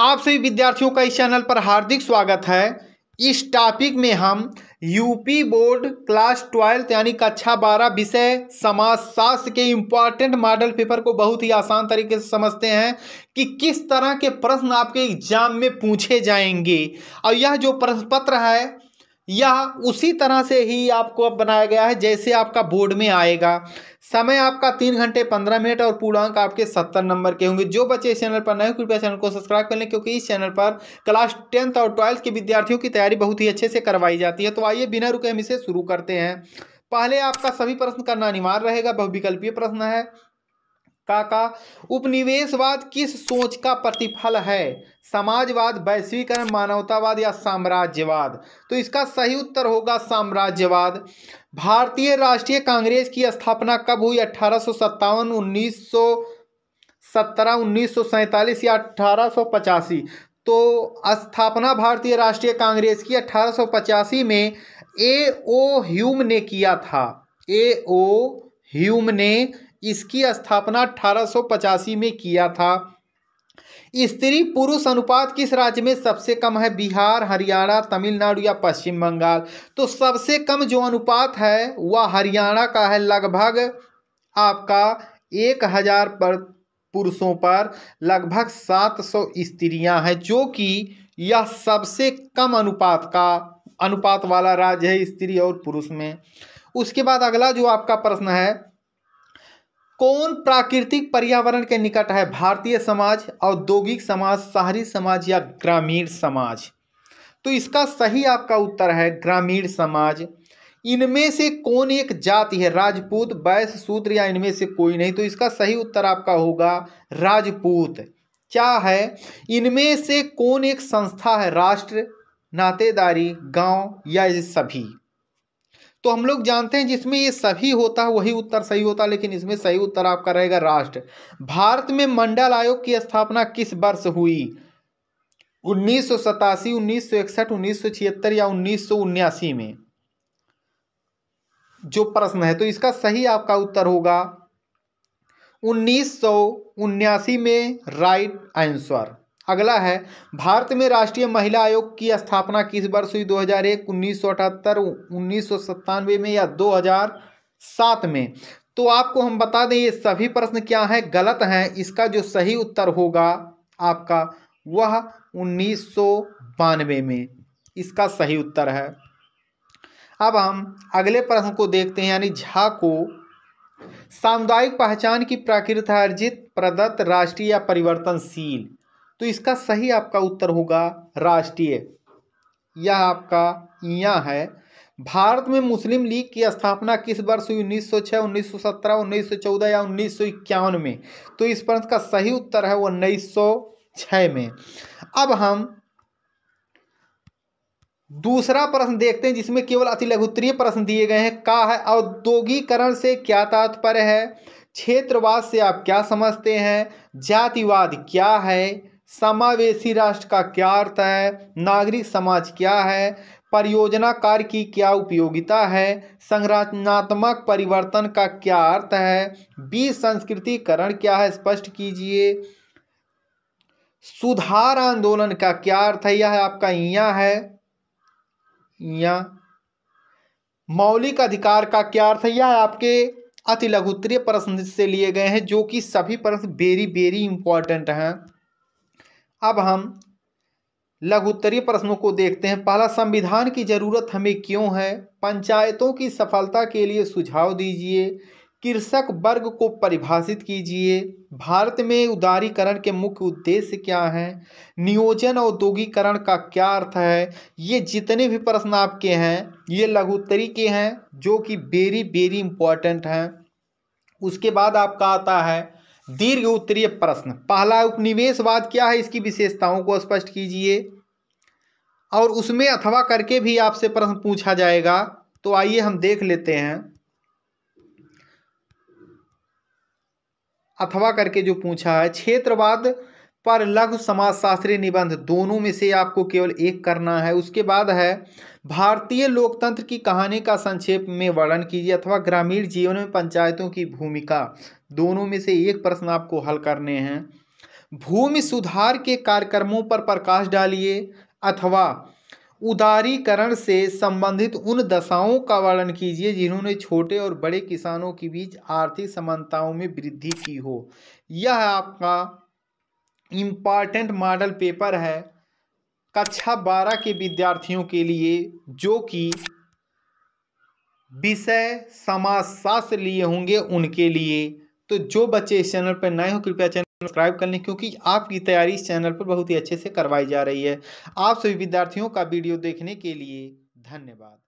आप सभी विद्यार्थियों का इस चैनल पर हार्दिक स्वागत है इस टॉपिक में हम यूपी बोर्ड क्लास ट्वेल्थ यानी कक्षा बारह विषय समाजशास्त्र के इम्पॉर्टेंट मॉडल पेपर को बहुत ही आसान तरीके से समझते हैं कि किस तरह के प्रश्न आपके एग्जाम में पूछे जाएंगे और यह जो प्रश्न पत्र है यह उसी तरह से ही आपको अब बनाया गया है जैसे आपका बोर्ड में आएगा समय आपका तीन घंटे पंद्रह मिनट और पूर्णांक आपके सत्तर नंबर के होंगे जो बच्चे इस चैनल पर नए कृपया चैनल को सब्सक्राइब कर लें क्योंकि इस चैनल पर क्लास टेंथ और ट्वेल्थ के विद्यार्थियों की तैयारी बहुत ही अच्छे से करवाई जाती है तो आइए बिना रुके हम इसे शुरू करते हैं पहले आपका सभी प्रश्न करना अनिवार्य रहेगा बहुविकल्पीय प्रश्न है का उपनिवेशवाद किस सोच का प्रतिफल है समाजवाद वैश्वीकरण मानवतावाद या साम्राज्यवाद तो इसका सही उत्तर होगा साम्राज्यवाद भारतीय राष्ट्रीय कांग्रेस की स्थापना कब हुई अठारह सौ सत्तावन सत्रह उन्नीस या अठारह तो स्थापना भारतीय राष्ट्रीय कांग्रेस की अठारह में ए ओ ह्यूम ने किया था ए ओ ह्यूम ने इसकी स्थापना अठारह में किया था स्त्री पुरुष अनुपात किस राज्य में सबसे कम है बिहार हरियाणा तमिलनाडु या पश्चिम बंगाल तो सबसे कम जो अनुपात है वह हरियाणा का है लगभग आपका एक हजार पर पुरुषों पर लगभग सात सौ स्त्रियां हैं जो कि यह सबसे कम अनुपात का अनुपात वाला राज्य है स्त्री और पुरुष में उसके बाद अगला जो आपका प्रश्न है कौन प्राकृतिक पर्यावरण के निकट है भारतीय समाज औद्योगिक समाज शहरी समाज या ग्रामीण समाज तो इसका सही आपका उत्तर है ग्रामीण समाज इनमें से कौन एक जाति है राजपूत वैश्य सूत्र या इनमें से कोई नहीं तो इसका सही उत्तर आपका होगा राजपूत क्या है इनमें से कौन एक संस्था है राष्ट्र नातेदारी गांव या ये सभी तो हम लोग जानते हैं जिसमें ये सभी होता है वही उत्तर सही होता है लेकिन इसमें सही उत्तर आपका रहेगा राष्ट्र भारत में मंडल आयोग की स्थापना किस वर्ष हुई उन्नीस सौ सतासी उन्नीस सौ इकसठ उन्नीस सौ छिहत्तर या उन्नीस सौ उन्यासी में जो प्रश्न है तो इसका सही आपका उत्तर होगा उन्नीस सौ उन्यासी में राइट आंसर अगला है भारत में राष्ट्रीय महिला आयोग की स्थापना किस वर्ष हुई 2001, उन्नीस सौ अठहत्तर उन्नीस सौ सत्तानवे में या 2007 में तो आपको हम बता दें ये सभी प्रश्न क्या हैं गलत हैं इसका जो सही उत्तर होगा आपका वह उन्नीस सौ बानवे में इसका सही उत्तर है अब हम अगले प्रश्न को देखते हैं यानी झा को सामुदायिक पहचान की प्राकृत अर्जित प्रदत्त राष्ट्रीय या परिवर्तनशील तो इसका सही आपका उत्तर होगा राष्ट्रीय यह आपका यहाँ है भारत में मुस्लिम लीग की स्थापना किस वर्ष हुई 1906, 1917, 1914 या उन्नीस में तो इस प्रश्न का सही उत्तर है वो 1906 में अब हम दूसरा प्रश्न देखते हैं जिसमें केवल अति लघुत्तरीय प्रश्न दिए गए हैं का है औद्योगिकरण से क्या तात्पर्य है क्षेत्रवाद से आप क्या समझते हैं जातिवाद क्या है समावेशी राष्ट्र का क्या अर्थ है नागरिक समाज क्या है परियोजना कार्य की क्या उपयोगिता है संरचनात्मक परिवर्तन का क्या अर्थ है बी संस्कृतिकरण क्या है स्पष्ट कीजिए सुधार आंदोलन का क्या अर्थ है यह आपका यहाँ है यहाँ मौलिक अधिकार का क्या अर्थ है यह आपके अति लघुत्तरीय प्रश्न से लिए गए हैं जो कि सभी प्रश्न वेरी वेरी इंपॉर्टेंट हैं अब हम उत्तरीय प्रश्नों को देखते हैं पहला संविधान की जरूरत हमें क्यों है पंचायतों की सफलता के लिए सुझाव दीजिए कृषक वर्ग को परिभाषित कीजिए भारत में उदारीकरण के मुख्य उद्देश्य क्या हैं नियोजन औद्योगिकरण का क्या अर्थ है ये जितने भी प्रश्न आपके हैं ये लघुत्तरी के हैं जो कि वेरी वेरी इंपॉर्टेंट हैं उसके बाद आपका आता है दीर्घ उत्तरीय प्रश्न पहला उपनिवेशवाद क्या है इसकी विशेषताओं को स्पष्ट कीजिए और उसमें अथवा करके भी आपसे प्रश्न पूछा जाएगा तो आइए हम देख लेते हैं अथवा करके जो पूछा है क्षेत्रवाद पर लघु समाजशास्त्री निबंध दोनों में से आपको केवल एक करना है उसके बाद है भारतीय लोकतंत्र की कहानी का संक्षेप में वर्णन कीजिए अथवा ग्रामीण जीवन में पंचायतों की भूमिका दोनों में से एक प्रश्न आपको हल करने हैं भूमि सुधार के कार्यक्रमों पर प्रकाश डालिए अथवा उदारीकरण से संबंधित उन दशाओं का वर्णन कीजिए जिन्होंने छोटे और बड़े किसानों के बीच आर्थिक समानताओं में वृद्धि की हो यह आपका इम्पॉर्टेंट मॉडल पेपर है कक्षा बारह के विद्यार्थियों के लिए जो कि विषय समाजशास्त्र लिए होंगे उनके लिए तो जो बच्चे इस चैनल पर नए हो कृपया चैनल सब्सक्राइब कर लें क्योंकि आपकी तैयारी इस चैनल पर बहुत ही अच्छे से करवाई जा रही है आप सभी विद्यार्थियों का वीडियो देखने के लिए धन्यवाद